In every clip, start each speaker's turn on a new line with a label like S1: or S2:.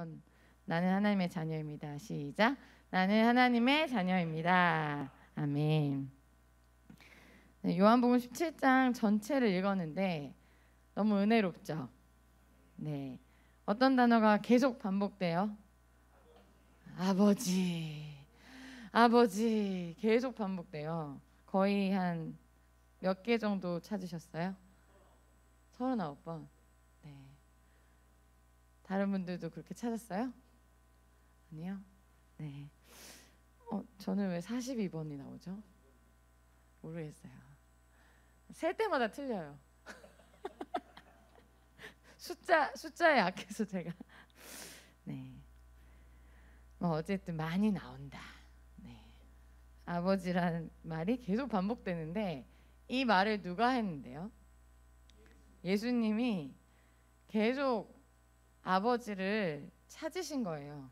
S1: 한번 나는 하나님의 자녀입니다. 시작. 나는 하나님의 자녀입니다. 아멘. 네, 요한복음 17장 전체를 읽었는데 너무 은혜롭죠. 네. 어떤 단어가 계속 반복돼요? 아버지. 아버지 계속 반복돼요. 거의 한 몇 개 정도 찾으셨어요? 서른 번. 다른 분들도 그렇게 찾았어요? 아니요? 네. 어, 저는 왜 42번이 나오죠? 모르겠어요. 셀 때마다 틀려요. 숫자 숫자에 약해서 제가 네. 뭐 어쨌든 많이 나온다. 네. 아버지라 말이 계속 반복되는데 이 말을 누가 했는데요? 예수님이 계속 아버지를 찾으신 거예요.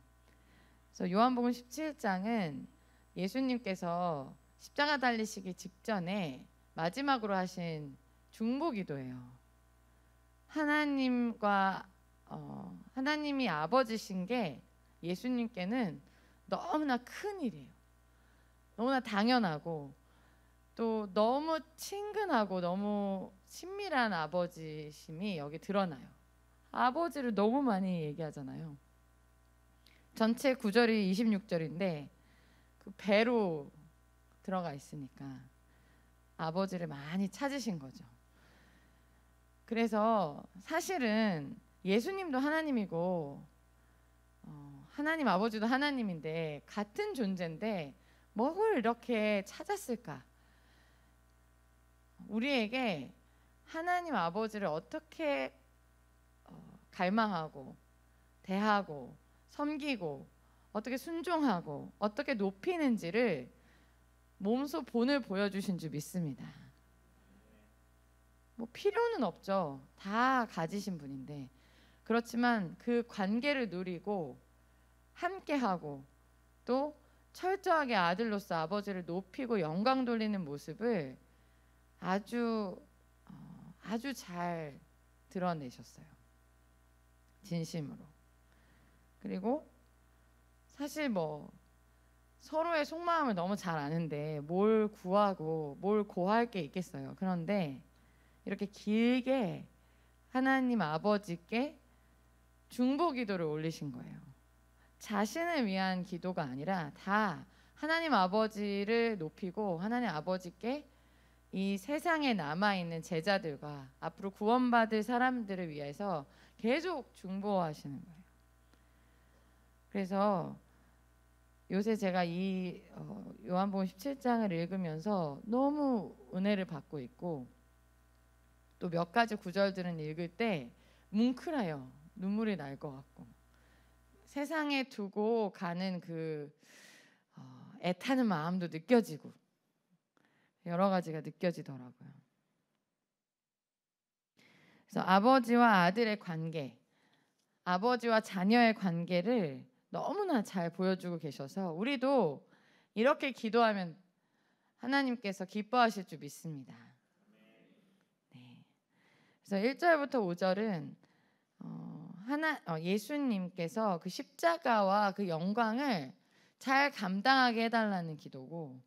S1: 그래서 요한복음 17장은 예수님께서 십자가 달리시기 직전에 마지막으로 하신 중보기도예요. 하나님과 어, 하나님이 아버지신 게 예수님께는 너무나 큰 일이에요. 너무나 당연하고 또 너무 친근하고 너무 친밀한 아버지심이 여기 드러나요. 아버지를 너무 많이 얘기하잖아요. 전체 구절이 26절인데 그 배로 들어가 있으니까 아버지를 많이 찾으신 거죠. 그래서 사실은 예수님도 하나님이고 어, 하나님 아버지도 하나님인데 같은 존재인데 뭘 이렇게 찾았을까? 우리에게 하나님 아버지를 어떻게 갈망하고 대하고 섬기고 어떻게 순종하고 어떻게 높이는지를 몸소 본을 보여주신 줄 믿습니다. 뭐 필요는 없죠. 다 가지신 분인데 그렇지만 그 관계를 누리고 함께하고 또 철저하게 아들로서 아버지를 높이고 영광 돌리는 모습을 아주 어, 아주 잘 드러내셨어요. 진심으로. 그리고 사실 뭐 서로의 속마음을 너무 잘 아는데 뭘 구하고 뭘 고할 게 있겠어요. 그런데 이렇게 길게 하나님 아버지께 중보 기도를 올리신 거예요. 자신을 위한 기도가 아니라 다 하나님 아버지를 높이고 하나님 아버지께 이 세상에 남아 있는 제자들과 앞으로 구원받을 사람들을 위해서 계속 중보하시는 거예요. 그래서 요새 제가 이 어, 요한복음 17장을 읽으면서 너무 은혜를 받고 있고 또 몇 가지 구절들은 읽을 때 뭉클해요. 눈물이 날 것 같고 세상에 두고 가는 그 어, 애타는 마음도 느껴지고 여러 가지가 느껴지더라고요. 그래서 아버지와 아들의 관계, 아버지와 자녀의 관계를 너무나 잘 보여주고 계셔서 우리도 이렇게 기도하면 하나님께서 기뻐하실 줄 믿습니다. 네. 그래서 1절부터 5절은 어, 하나 어, 예수님께서 그 십자가와 그 영광을 잘 감당하게 해달라는 기도고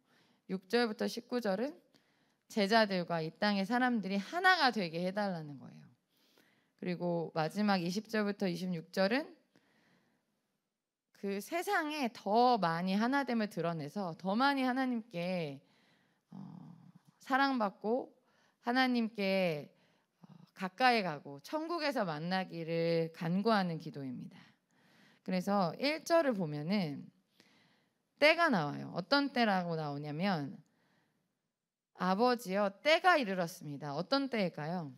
S1: 6절부터 19절은 제자들과 이 땅의 사람들이 하나가 되게 해달라는 거예요. 그리고 마지막 20절부터 26절은 그 세상에 더 많이 하나됨을 드러내서 더 많이 하나님께 어, 사랑받고 하나님께 어, 가까이 가고 천국에서 만나기를 간구하는 기도입니다. 그래서 1절을 보면은 때가 나와요. 어떤 때라고 나오냐면 아버지여 때가 이르렀습니다. 어떤 때일까요?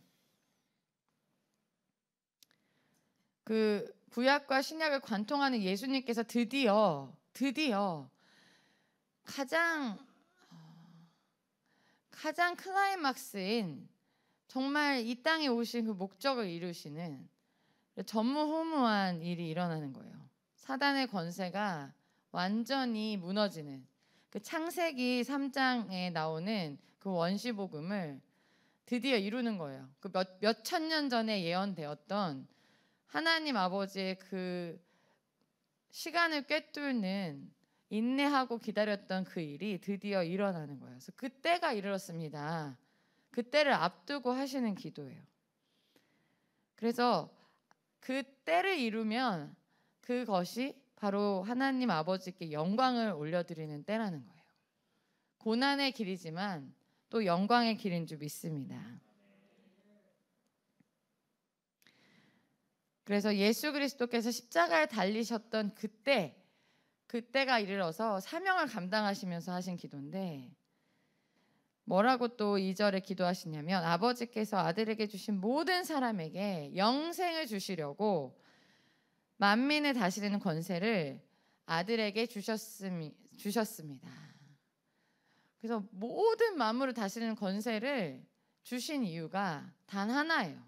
S1: 그 구약과 신약을 관통하는 예수님께서 드디어 드디어 가장 어, 가장 클라이막스인 정말 이 땅에 오신 그 목적을 이루시는 전무후무한 일이 일어나는 거예요. 사단의 권세가 완전히 무너지는 그 창세기 3장에 나오는 그 원시 복음을 드디어 이루는 거예요. 그몇몇천년 전에 예언되었던 하나님 아버지의 그 시간을 꿰뚫는 인내하고 기다렸던 그 일이 드디어 일어나는 거예요. 그래서 그때가 이르렀습니다. 그때를 앞두고 하시는 기도예요. 그래서 그 때를 이루면 그것이 바로 하나님 아버지께 영광을 올려드리는 때라는 거예요. 고난의 길이지만 또 영광의 길인 줄 믿습니다. 그래서 예수 그리스도께서 십자가에 달리셨던 그때 그때가 이르러서 사명을 감당하시면서 하신 기도인데 뭐라고 또 2절에 기도하시냐면 아버지께서 아들에게 주신 모든 사람에게 영생을 주시려고 만민을 다스리는 권세를 아들에게 주셨음이, 주셨습니다. 그래서 모든 만물을 다스리는 권세를 주신 이유가 단 하나예요.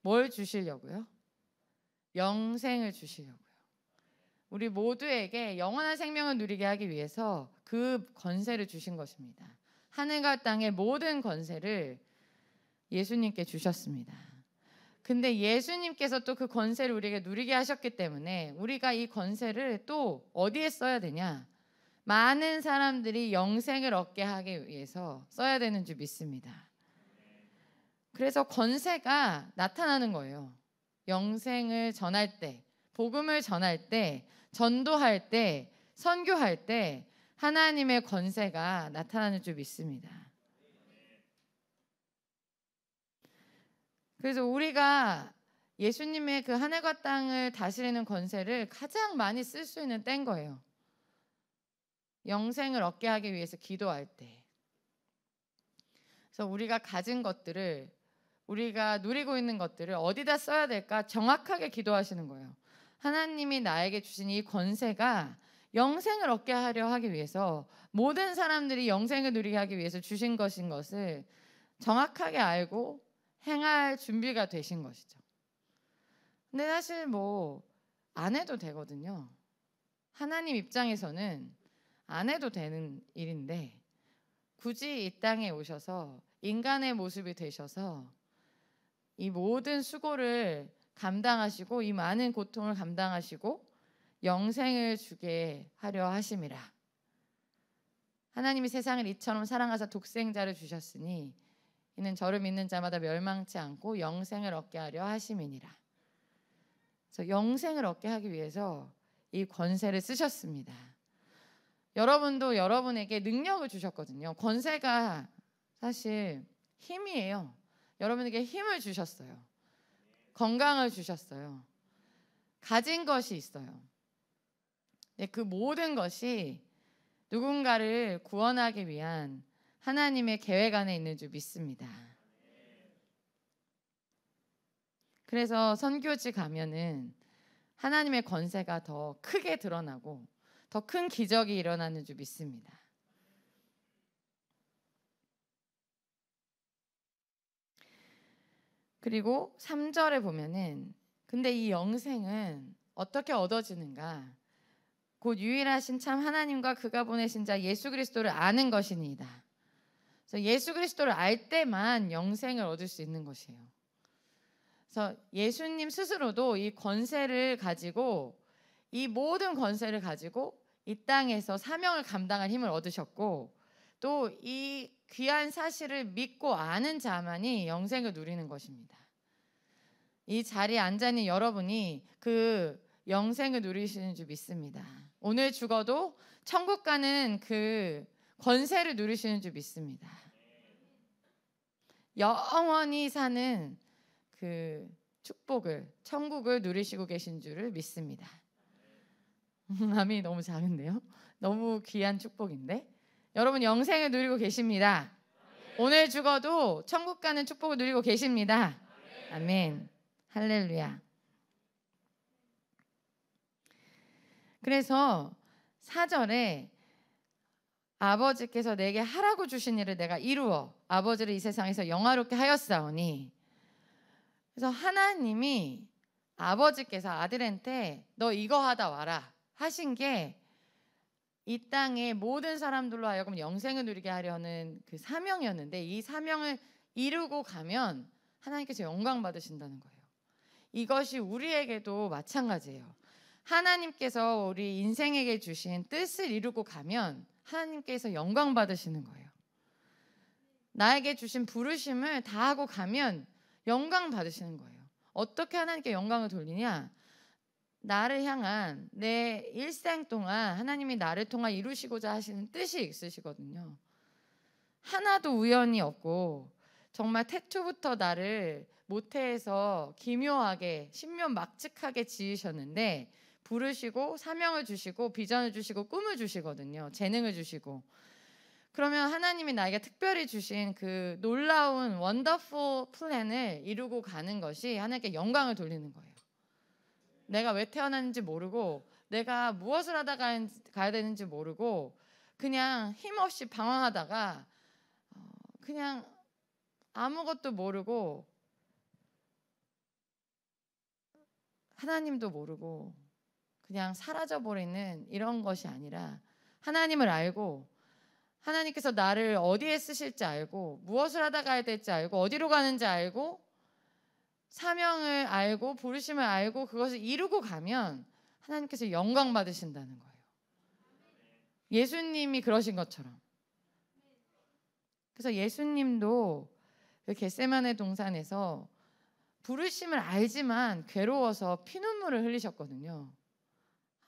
S1: 뭘 주시려고요? 영생을 주시려고요. 우리 모두에게 영원한 생명을 누리게 하기 위해서 그 권세를 주신 것입니다. 하늘과 땅의 모든 권세를 예수님께 주셨습니다. 근데 예수님께서 또그 권세를 우리에게 누리게 하셨기 때문에 우리가 이 권세를 또 어디에 써야 되냐? 많은 사람들이 영생을 얻게 하기 위해서 써야 되는 줄 믿습니다. 그래서 권세가 나타나는 거예요. 영생을 전할 때, 복음을 전할 때, 전도할 때, 선교할 때 하나님의 권세가 나타나는 줄 믿습니다. 그래서 우리가 예수님의 그 하늘과 땅을 다스리는 권세를 가장 많이 쓸 수 있는 땐 거예요. 영생을 얻게 하기 위해서 기도할 때. 그래서 우리가 가진 것들을 우리가 누리고 있는 것들을 어디다 써야 될까 정확하게 기도하시는 거예요. 하나님이 나에게 주신 이 권세가 영생을 얻게 하려 하기 위해서 모든 사람들이 영생을 누리게 하기 위해서 주신 것인 것을 정확하게 알고 행할 준비가 되신 것이죠. 근데 사실 뭐 안 해도 되거든요. 하나님 입장에서는 안 해도 되는 일인데 굳이 이 땅에 오셔서 인간의 모습이 되셔서 이 모든 수고를 감당하시고 이 많은 고통을 감당하시고 영생을 주게 하려 하심이라. 하나님이 세상을 이처럼 사랑하사 독생자를 주셨으니 이는 저를 믿는 자마다 멸망치 않고 영생을 얻게 하려 하심이니라. 그래서 영생을 얻게 하기 위해서 이 권세를 쓰셨습니다. 여러분도 여러분에게 능력을 주셨거든요. 권세가 사실 힘이에요. 여러분에게 힘을 주셨어요. 건강을 주셨어요. 가진 것이 있어요. 네, 그 모든 것이 누군가를 구원하기 위한 하나님의 계획 안에 있는 줄 믿습니다. 그래서 선교지 가면은 하나님의 권세가 더 크게 드러나고 더 큰 기적이 일어나는 줄 믿습니다. 그리고 3절에 보면은 근데 이 영생은 어떻게 얻어지는가? 곧 유일하신 참 하나님과 그가 보내신 자 예수 그리스도를 아는 것입니다. 그래서 예수 그리스도를 알 때만 영생을 얻을 수 있는 것이에요. 그래서 예수님 스스로도 이 권세를 가지고 이 모든 권세를 가지고 이 땅에서 사명을 감당할 힘을 얻으셨고 또이 귀한 사실을 믿고 아는 자만이 영생을 누리는 것입니다. 이 자리에 앉아 있는 여러분이 그 영생을 누리시는 줄 믿습니다. 오늘 죽어도 천국 가는 그 권세를 누리시는 줄 믿습니다. 영원히 사는 그 축복을 천국을 누리시고 계신 줄을 믿습니다. 아미 너무 작은데요? 너무 귀한 축복인데 여러분 영생을 누리고 계십니다. 오늘 죽어도 천국 가는 축복을 누리고 계십니다. 아멘. 할렐루야. 그래서 사절에 아버지께서 내게 하라고 주신 일을 내가 이루어 아버지를 이 세상에서 영화롭게 하였사오니 그래서 하나님이 아버지께서 아들한테 너 이거 하다 와라 하신 게이 땅의 모든 사람들로 하여금 영생을 누리게 하려는 그 사명이었는데 이 사명을 이루고 가면 하나님께서 영광 받으신다는 거예요. 이것이 우리에게도 마찬가지예요. 하나님께서 우리 인생에게 주신 뜻을 이루고 가면 하나님께서 영광 받으시는 거예요. 나에게 주신 부르심을 다하고 가면 영광 받으시는 거예요. 어떻게 하나님께 영광을 돌리냐? 나를 향한 내 일생 동안 하나님이 나를 통해 이루시고자 하시는 뜻이 있으시거든요. 하나도 우연이 없고 정말 태초부터 나를 모태에서 기묘하게 신묘 막측하게 지으셨는데 부르시고 사명을 주시고 비전을 주시고 꿈을 주시거든요. 재능을 주시고 그러면 하나님이 나에게 특별히 주신 그 놀라운 원더풀 플랜을 이루고 가는 것이 하나님께 영광을 돌리는 거예요. 내가 왜 태어났는지 모르고 내가 무엇을 하다가 야 되는지 모르고 그냥 힘없이 방황하다가 어, 그냥 아무것도 모르고 하나님도 모르고 그냥 사라져 버리는 이런 것이 아니라 하나님을 알고 하나님께서 나를 어디에 쓰실지 알고 무엇을 하다 가야 될지 알고 어디로 가는지 알고 사명을 알고 부르심을 알고 그것을 이루고 가면 하나님께서 영광 받으신다는 거예요. 예수님이 그러신 것처럼. 그래서 예수님도 그 겟세만의 동산에서 부르심을 알지만 괴로워서 피눈물을 흘리셨거든요.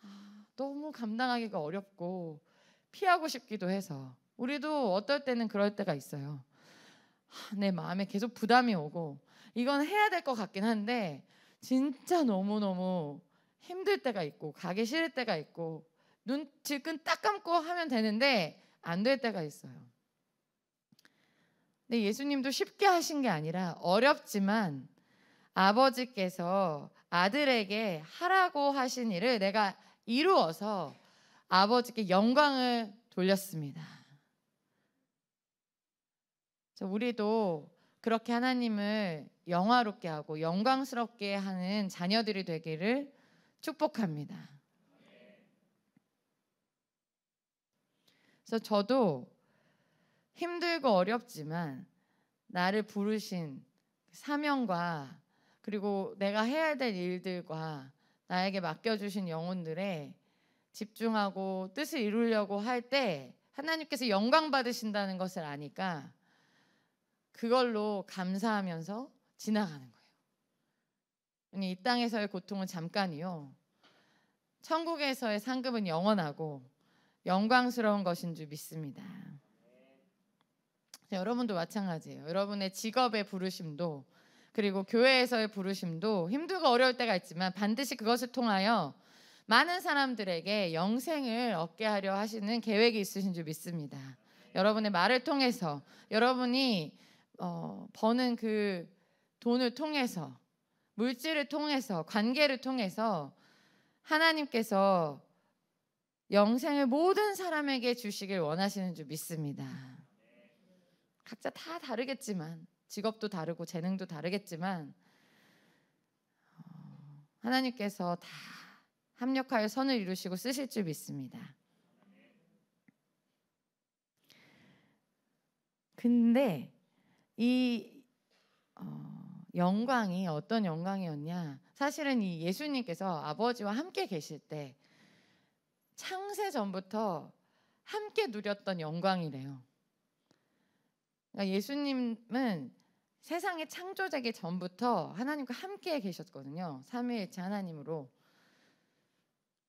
S1: 아, 너무 감당하기가 어렵고 피하고 싶기도 해서 우리도 어떨 때는 그럴 때가 있어요. 아, 내 마음에 계속 부담이 오고 이건 해야 될 것 같긴 한데 진짜 너무너무 힘들 때가 있고 가기 싫을 때가 있고 눈 질끈 딱 감고 하면 되는데 안 될 때가 있어요. 근데 예수님도 쉽게 하신 게 아니라 어렵지만 아버지께서 아들에게 하라고 하신 일을 내가 이루어서 아버지께 영광을 돌렸습니다. 우리도 그렇게 하나님을 영화롭게 하고 영광스럽게 하는 자녀들이 되기를 축복합니다. 그래서 저도 힘들고 어렵지만 나를 부르신 그 사명과 그리고 내가 해야 될 일들과 나에게 맡겨주신 영혼들의 집중하고 뜻을 이루려고 할 때 하나님께서 영광 받으신다는 것을 아니까 그걸로 감사하면서 지나가는 거예요. 이 땅에서의 고통은 잠깐이요. 천국에서의 상급은 영원하고 영광스러운 것인 줄 믿습니다. 여러분도 마찬가지예요. 여러분의 직업의 부르심도 그리고 교회에서의 부르심도 힘들고 어려울 때가 있지만 반드시 그것을 통하여 많은 사람들에게 영생을 얻게 하려 하시는 계획이 있으신 줄 믿습니다. 여러분의 말을 통해서 여러분이 어, 버는 그 돈을 통해서 물질을 통해서 관계를 통해서 하나님께서 영생을 모든 사람에게 주시길 원하시는 줄 믿습니다. 각자 다 다르겠지만 직업도 다르고 재능도 다르겠지만 어, 하나님께서 다 합력하여 선을 이루시고 쓰실 줄 믿습니다. 근데 이 어, 영광이 어떤 영광이었냐? 사실은 이 예수님께서 아버지와 함께 계실 때 창세 전부터 함께 누렸던 영광이래요. 그러니까 예수님은 세상의 창조자기 전부터 하나님과 함께 계셨거든요. 삼위일체 하나님으로.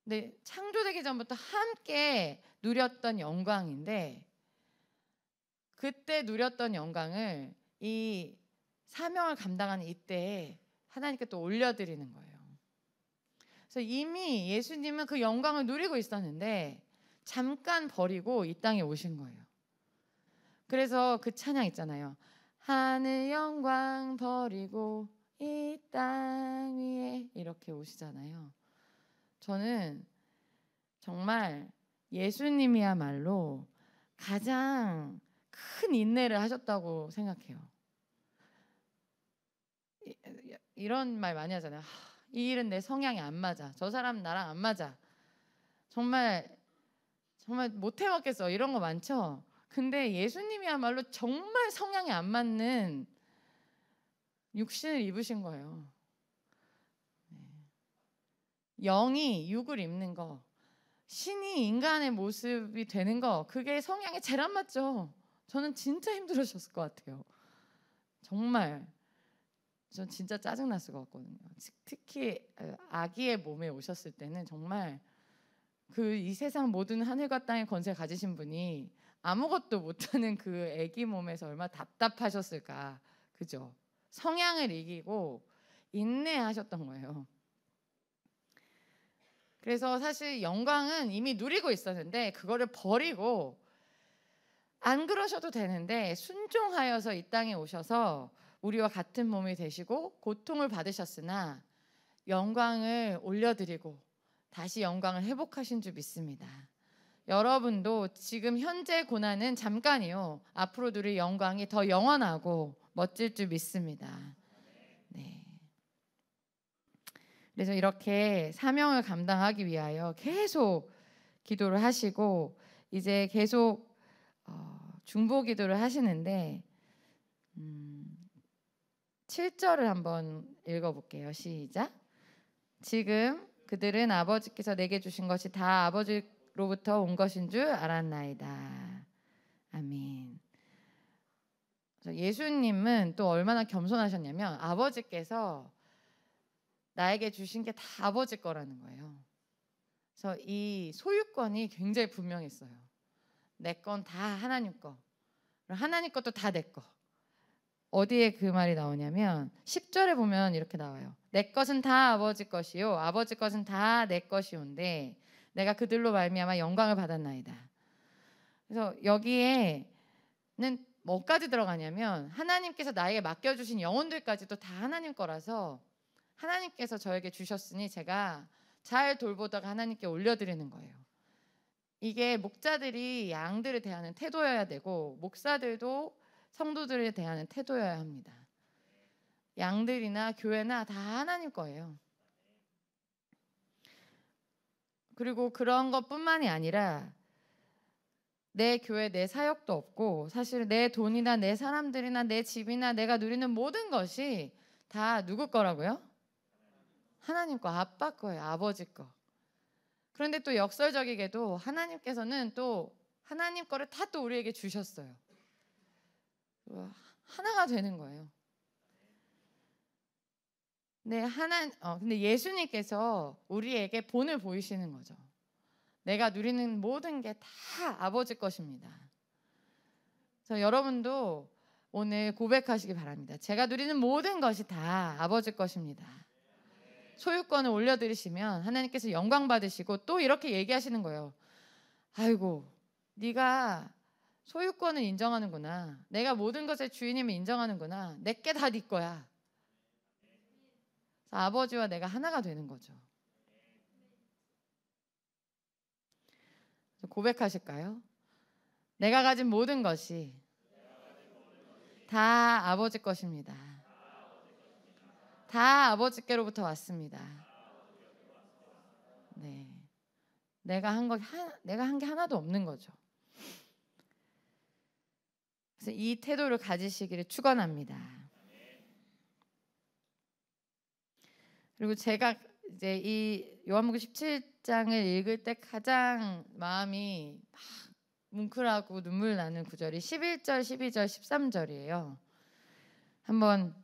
S1: 근데 창조되기 전부터 함께 누렸던 영광인데 그때 누렸던 영광을 이 사명을 감당하는 이때에 하나님께 또 올려드리는 거예요. 그래서 이미 예수님은 그 영광을 누리고 있었는데 잠깐 버리고 이 땅에 오신 거예요. 그래서 그 찬양 있잖아요. 하늘 영광 버리고 이 땅 위에 이렇게 오시잖아요. 저는 정말 예수님이야말로 가장 큰 인내를 하셨다고 생각해요. 이런 말 많이 하잖아요. 하, 이 일은 내 성향이 안 맞아. 저 사람 나랑 안 맞아. 정말 정말 못해 봤겠어 이런 거 많죠. 근데 예수님이야말로 정말 성향이 안 맞는 육신을 입으신 거예요. 네. 영이 육을 입는 거, 신이 인간의 모습이 되는 거, 그게 성향의 제일안 맞죠. 저는 진짜 힘들으셨을 것 같아요. 정말 전 진짜 짜증 났을것같거든요 특히 아기의 몸에 오셨을 때는 정말 그 이 세상 모든 하늘과 땅의 권세 가지신 분이 아무것도 못하는 그 아기 몸에서 얼마나 답답하셨을까, 그죠? 성향을 이기고 인내하셨던 거예요. 그래서 사실 영광은 이미 누리고 있었는데 그거를 버리고 안 그러셔도 되는데 순종하여서 이 땅에 오셔서 우리와 같은 몸이 되시고 고통을 받으셨으나 영광을 올려드리고 다시 영광을 회복하신 줄 믿습니다. 여러분도 지금 현재 고난은 잠깐이요. 앞으로 누릴 영광이 더 영원하고 멋질 줄 믿습니다. 네. 그래서 이렇게 사명을 감당하기 위하여 계속 기도를 하시고 이제 계속 어, 중보 기도를 하시는데 음, 7절을 한번 읽어볼게요. 시작. 지금 그들은 아버지께서 내게 주신 것이 다 아버지로부터 온 것인 줄 알았나이다. 아멘. 예수님은 또 얼마나 겸손하셨냐면 아버지께서 나에게 주신 게 다 아버지 거라는 거예요. 그래서 이 소유권이 굉장히 분명했어요. 내 건 다 하나님 거. 하나님 것도 다 내 거. 어디에 그 말이 나오냐면 10절에 보면 이렇게 나와요. 내 것은 다 아버지 것이요 아버지 것은 다 내 것이온데 내가 그들로 말미암아 영광을 받았나이다. 그래서 여기에는 뭐까지 들어가냐면 하나님께서 나에게 맡겨 주신 영혼들까지도 다 하나님 거라서 하나님께서 저에게 주셨으니 제가 잘 돌보다가 하나님께 올려드리는 거예요. 이게 목자들이 양들을 대하는 태도여야 되고 목사들도 성도들에 대한 태도여야 합니다. 양들이나 교회나 다 하나님 거예요. 그리고 그런 것뿐만이 아니라 내 교회 내 사역도 없고 사실 내 돈이나 내 사람들이나 내 집이나 내가 누리는 모든 것이 다 누구 거라고요? 하나님 거, 아빠 거예요. 아버지 거. 그런데 또 역설적이게도 하나님께서는 또 하나님 거를 다 또 우리에게 주셨어요. 뭐 하나가 되는 거예요. 네, 하나 어, 근데 예수님께서 우리에게 본을 보이시는 거죠. 내가 누리는 모든 게 다 아버지 것입니다. 그래서 여러분도 오늘 고백하시기 바랍니다. 제가 누리는 모든 것이 다 아버지 것입니다. 소유권을 올려드리시면 하나님께서 영광 받으시고 또 이렇게 얘기하시는 거예요. 아이고, 네가 소유권은 인정하는구나. 내가 모든 것의 주인임을 인정하는구나. 내게 다 네 거야. 아버지와 내가 하나가 되는 거죠. 고백하실까요? 내가 가진 모든 것이 다 아버지 것입니다. 다 아버지께로부터 왔습니다. 네. 내가 한 게 하나도 없는 거죠. 그래서 이 태도를 가지시기를 축원합니다. 그리고 제가 이제 이 요한복음 17장을 읽을 때 가장 마음이 막 뭉클하고 눈물 나는 구절이 11절, 12절, 13절이에요. 한번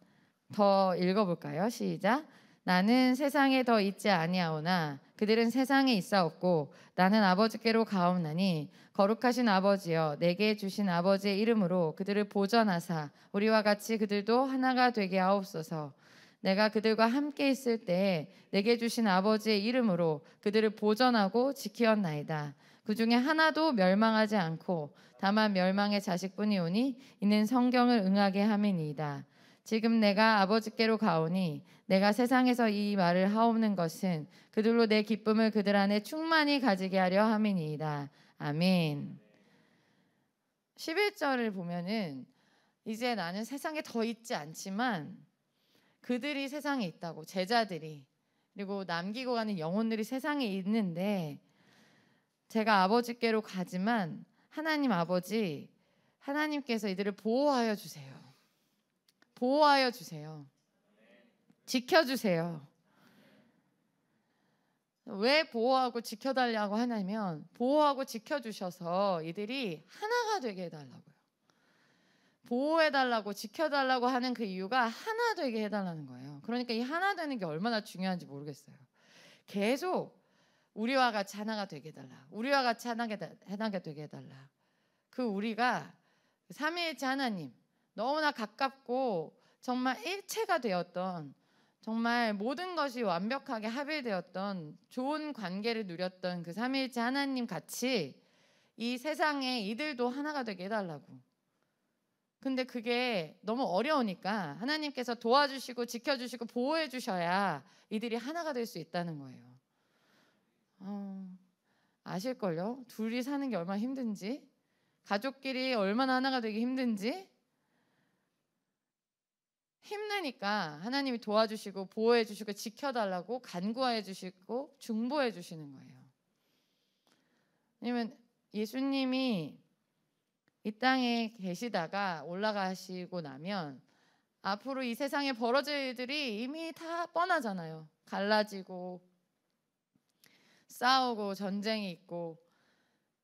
S1: 더 읽어볼까요? 시작. 나는 세상에 더 있지 아니하오나 그들은 세상에 있어 없고 나는 아버지께로 가옵나니 거룩하신 아버지여 내게 주신 아버지의 이름으로 그들을 보전하사 우리와 같이 그들도 하나가 되게 하옵소서. 내가 그들과 함께 있을 때에 내게 주신 아버지의 이름으로 그들을 보전하고 지키었나이다. 그 중에 하나도 멸망하지 않고 다만 멸망의 자식뿐이오니 이는 성경을 응하게 함이니이다. 지금 내가 아버지께로 가오니 내가 세상에서 이 말을 하오는 것은 그들로 내 기쁨을 그들 안에 충만히 가지게 하려 함이니이다. 아멘. 11절을 보면은 이제 나는 세상에 더 있지 않지만 그들이 세상에 있다고 제자들이 그리고 남기고 가는 영혼들이 세상에 있는데 제가 아버지께로 가지만 하나님 아버지 하나님께서 이들을 보호하여 주세요. 보호하여 주세요. 지켜주세요. 왜 보호하고 지켜달라고 하냐면 보호하고 지켜주셔서 이들이 하나가 되게 해달라고요. 보호해달라고 지켜달라고 하는 그 이유가 하나 되게 해달라는 거예요. 그러니까 이 하나 되는 게 얼마나 중요한지 모르겠어요. 계속 우리와 같이 하나가 되게 해달라. 우리와 같이 하나가 되게 해달라. 그 우리가 삼위일체 하나님 너무나 가깝고 정말 일체가 되었던 정말 모든 것이 완벽하게 합일되었던 좋은 관계를 누렸던 그삼일째 하나님 같이 이 세상에 이들도 하나가 되게 해달라고. 근데 그게 너무 어려우니까 하나님께서 도와주시고 지켜주시고 보호해 주셔야 이들이 하나가 될 수 있다는 거예요. 어, 아실걸요? 둘이 사는 게 얼마나 힘든지, 가족끼리 얼마나 하나가 되기 힘든지, 힘내니까 하나님이 도와주시고 보호해 주시고 지켜달라고 간구해 주시고 중보해 주시는 거예요. 왜냐면 예수님이 이 땅에 계시다가 올라가시고 나면 앞으로 이 세상에 벌어질 일들이 이미 다 뻔하잖아요. 갈라지고 싸우고 전쟁이 있고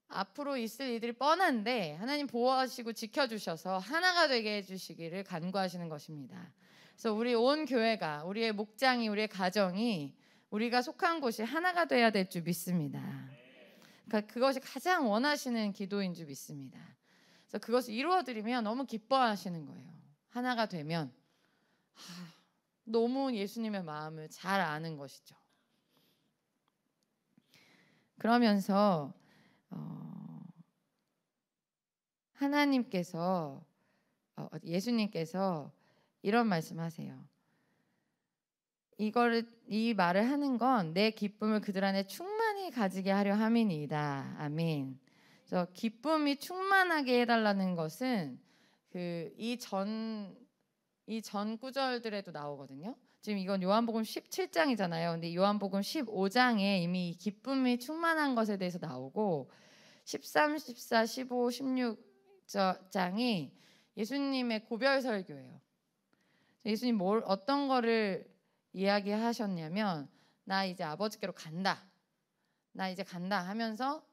S1: 앞으로 있을 이들이 뻔한데 하나님 보호하시고 지켜주셔서 하나가 되게 해주시기를 간구하시는 것입니다. 그래서 우리 온 교회가 우리의 목장이 우리의 가정이 우리가 속한 곳이 하나가 돼야 될 줄 믿습니다. 그러니까 그것이 가장 원하시는 기도인 줄 믿습니다. 그래서 그것을 이루어드리면 너무 기뻐하시는 거예요. 하나가 되면 하, 너무 예수님의 마음을 잘 아는 것이죠. 그러면서 어, 하나님께서 어, 예수님께서 이런 말씀하세요. 이거이 말을 하는 건 내 기쁨을 그들 안에 충만히 가지게 하려 함이니이다. 아멘. 저 기쁨이 충만하게 해달라는 것은 그이전 이 전 구절들에도 나오거든요. 지금 이건 요한복음 17장이잖아요. 근데 요한복음 15장에 이미 기쁨이 충만한 것에 대해서 나오고 13, 14, 15, 16장이 예수님의 고별 설교예요. 예수님 뭘 어떤 거를 이야기하셨냐면 나 이제 아버지께로 간다. 나 이제 간다 하면서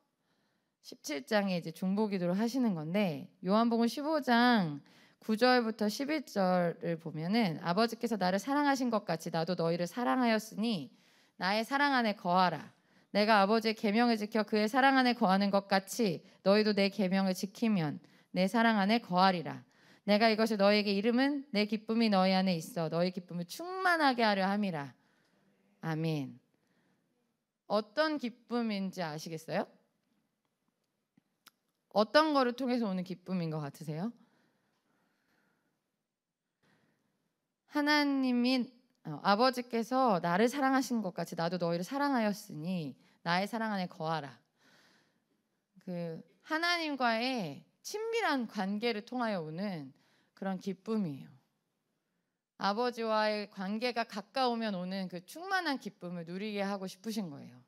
S1: 17장에 이제 중보 기도를 하시는 건데 요한복음 15장 9절부터 11절을 보면은 아버지께서 나를 사랑하신 것 같이 나도 너희를 사랑하였으니 나의 사랑 안에 거하라. 내가 아버지의 계명을 지켜 그의 사랑 안에 거하는 것 같이 너희도 내 계명을 지키면 내 사랑 안에 거하리라. 내가 이것이 너희에게 이름은 내 기쁨이 너희 안에 있어 너희 기쁨을 충만하게 하려 함이라. 아멘. 어떤 기쁨인지 아시겠어요? 어떤 거를 통해서 오는 기쁨인 것 같으세요? 하나님이 어, 아버지께서 나를 사랑하신 것 같이 나도 너희를 사랑하였으니 나의 사랑 안에 거하라. 그 하나님과의 친밀한 관계를 통하여 오는 그런 기쁨이에요. 아버지와의 관계가 가까우면 오는 그 충만한 기쁨을 누리게 하고 싶으신 거예요.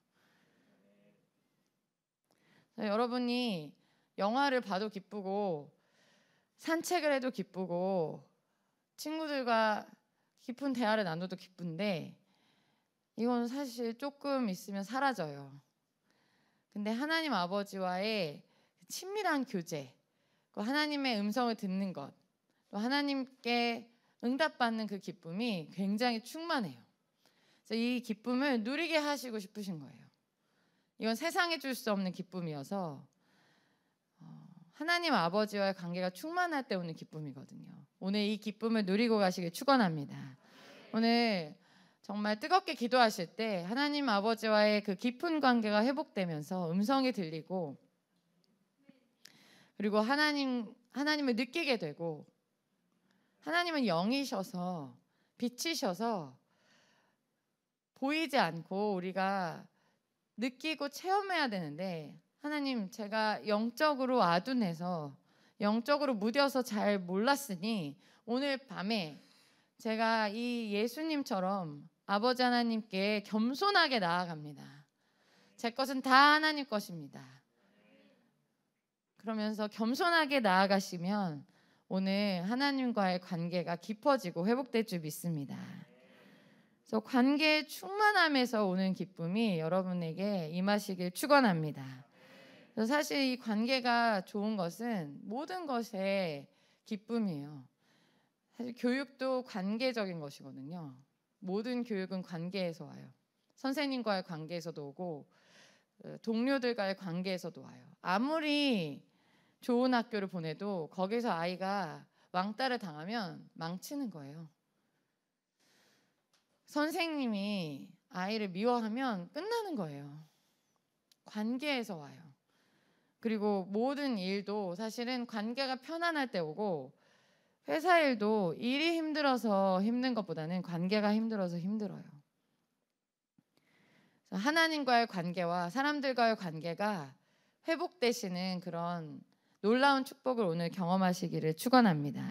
S1: 여러분이 영화를 봐도 기쁘고 산책을 해도 기쁘고 친구들과 깊은 대화를 나눠도 기쁜데 이건 사실 조금 있으면 사라져요. 근데 하나님 아버지와의 그 친밀한 교제, 그 하나님의 음성을 듣는 것, 또 하나님께 응답받는 그 기쁨이 굉장히 충만해요. 이 기쁨을 누리게 하시고 싶으신 거예요. 이건 세상에 줄 수 없는 기쁨이어서 어, 하나님 아버지와의 관계가 충만할 때 오는 기쁨이거든요. 오늘 이 기쁨을 누리고 가시길 축원합니다. 오늘 정말 뜨겁게 기도하실 때 하나님 아버지와의 그 깊은 관계가 회복되면서 음성이 들리고 그리고 하나님 하나님을 느끼게 되고 하나님은 영이셔서 빛이셔서 보이지 않고 우리가 느끼고 체험해야 되는데 하나님 제가 영적으로 아둔해서 영적으로 무뎌서 잘 몰랐으니 오늘 밤에 제가 이 예수님처럼 아버지 하나님께 겸손하게 나아갑니다. 제 것은 다 하나님 것입니다. 그러면서 겸손하게 나아가시면 오늘 하나님과의 관계가 깊어지고 회복될 줄 믿습니다. 그래서 관계의 충만함에서 오는 기쁨이 여러분에게 임하시길 축원합니다. 사실 이 관계가 좋은 것은 모든 것에 기쁨이에요. 사실 교육도 관계적인 것이거든요. 모든 교육은 관계에서 와요. 선생님과의 관계에서도 오고 어, 동료들과의 관계에서도 와요. 아무리 좋은 학교를 보내도 거기서 아이가 왕따를 당하면 망치는 거예요. 선생님이 아이를 미워하면 끝나는 거예요. 관계에서 와요. 그리고 모든 일도 사실은 관계가 편안할 때 오고 회사 일도 일이 힘들어서 힘든 것보다는 관계가 힘들어서 힘들어요. 하나님과의 관계와 사람들과의 관계가 회복되시는 그런 놀라운 축복을 오늘 경험하시기를 축원합니다.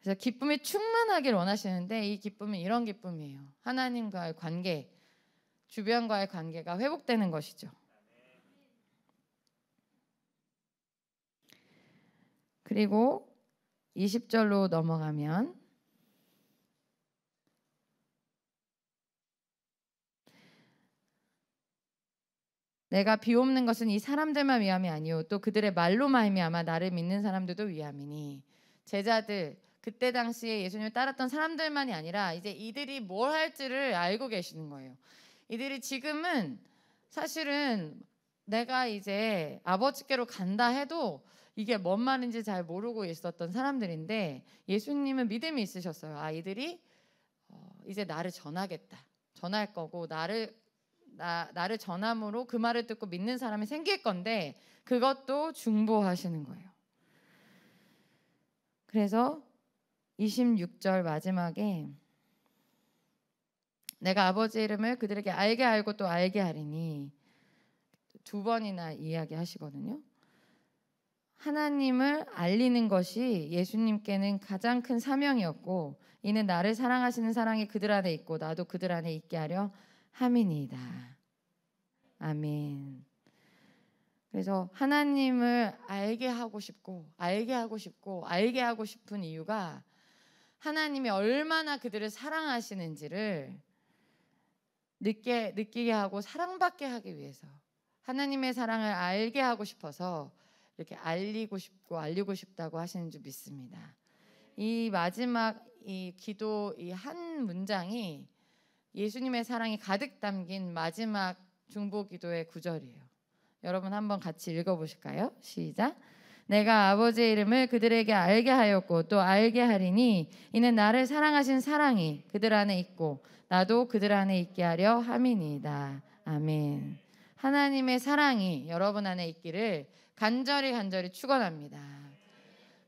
S1: 그래서 기쁨이 충만하길 원하시는데 이 기쁨은 이런 기쁨이에요. 하나님과의 관계, 주변과의 관계가 회복되는 것이죠. 그리고 20절로 넘어가면 내가 비옵는 것은 이 사람들만 위함이 아니요 또 그들의 말로 말미암아 나를 믿는 사람들도 위함이니 제자들 그때 당시에 예수님을 따랐던 사람들만이 아니라 이제 이들이 뭘 할지를 알고 계시는 거예요. 이들이 지금은 사실은 내가 이제 아버지께로 간다 해도 이게 뭔 말인지 잘 모르고 있었던 사람들인데 예수님은 믿음이 있으셨어요. 아이들이 어, 이제 나를 전하겠다. 전할 거고 나를 나, 나를 전함으로 그 말을 듣고 믿는 사람이 생길 건데 그것도 중보하시는 거예요. 그래서 26절 마지막에 내가 아버지 이름을 그들에게 알게 알고 또 알게 하리니 두 번이나 이야기하시거든요. 하나님을 알리는 것이 예수님께는 가장 큰 사명이었고 이는 나를 사랑하시는 사랑이 그들 안에 있고 나도 그들 안에 있게 하려 함이니이다. 아멘. 그래서 하나님을 알게 하고 싶고 알게 하고 싶고 알게 하고 싶은 이유가 하나님이 얼마나 그들을 사랑하시는지를 느끼게 하고 사랑받게 하기 위해서 하나님의 사랑을 알게 하고 싶어서 이렇게 알리고 싶고 알리고 싶다고 하시는 줄 믿습니다. 이 마지막 이 기도 이 한 문장이 예수님의 사랑이 가득 담긴 마지막 중보 기도의 구절이에요. 여러분 한번 같이 읽어 보실까요? 시작. 내가 아버지의 이름을 그들에게 알게 하였고 또 알게 하리니 이는 나를 사랑하신 사랑이 그들 안에 있고 나도 그들 안에 있게 하려 함이니이다. 아멘. 하나님의 사랑이 여러분 안에 있기를 간절히 간절히 축원합니다.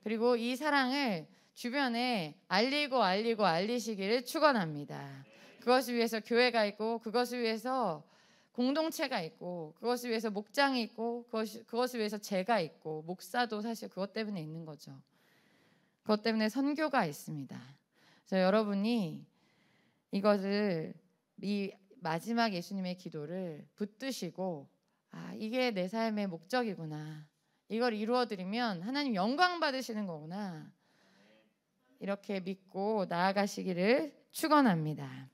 S1: 그리고 이 사랑을 주변에 알리고 알리고 알리시기를 축원합니다. 그것을 위해서 교회가 있고 그것을 위해서 공동체가 있고 그것을 위해서 목장이 있고 그것 그것을 위해서 제가 있고 목사도 사실 그것 때문에 있는 거죠. 그것 때문에 선교가 있습니다. 그래서 여러분이 이것을 이 마지막 예수님의 기도를 붙드시고 아, 이게 내 삶의 목적이구나. 이걸 이루어드리면 하나님 영광 받으시는 거구나. 이렇게 믿고 나아가시기를 축원합니다.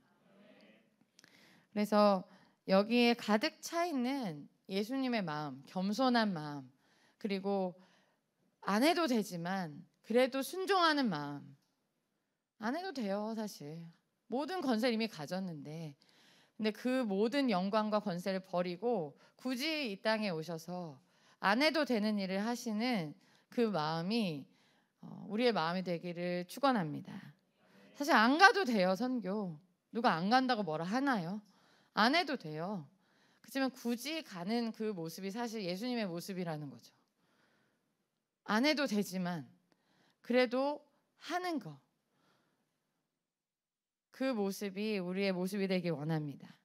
S1: 그래서 여기에 가득 차 있는 예수님의 마음, 겸손한 마음, 그리고 안 해도 되지만 그래도 순종하는 마음. 안 해도 돼요, 사실. 모든 건설 이미 가졌는데 근데 그 모든 영광과 권세를 버리고 굳이 이 땅에 오셔서 안 해도 되는 일을 하시는 그 마음이 어, 우리의 마음이 되기를 축원합니다. 사실 안 가도 돼요 선교. 누가 안 간다고 뭐라 하나요? 안 해도 돼요. 그렇지만 굳이 가는 그 모습이 사실 예수님의 모습이라는 거죠. 안 해도 되지만 그래도 하는 거. 그 모습이 우리의 모습이 되길 원합니다.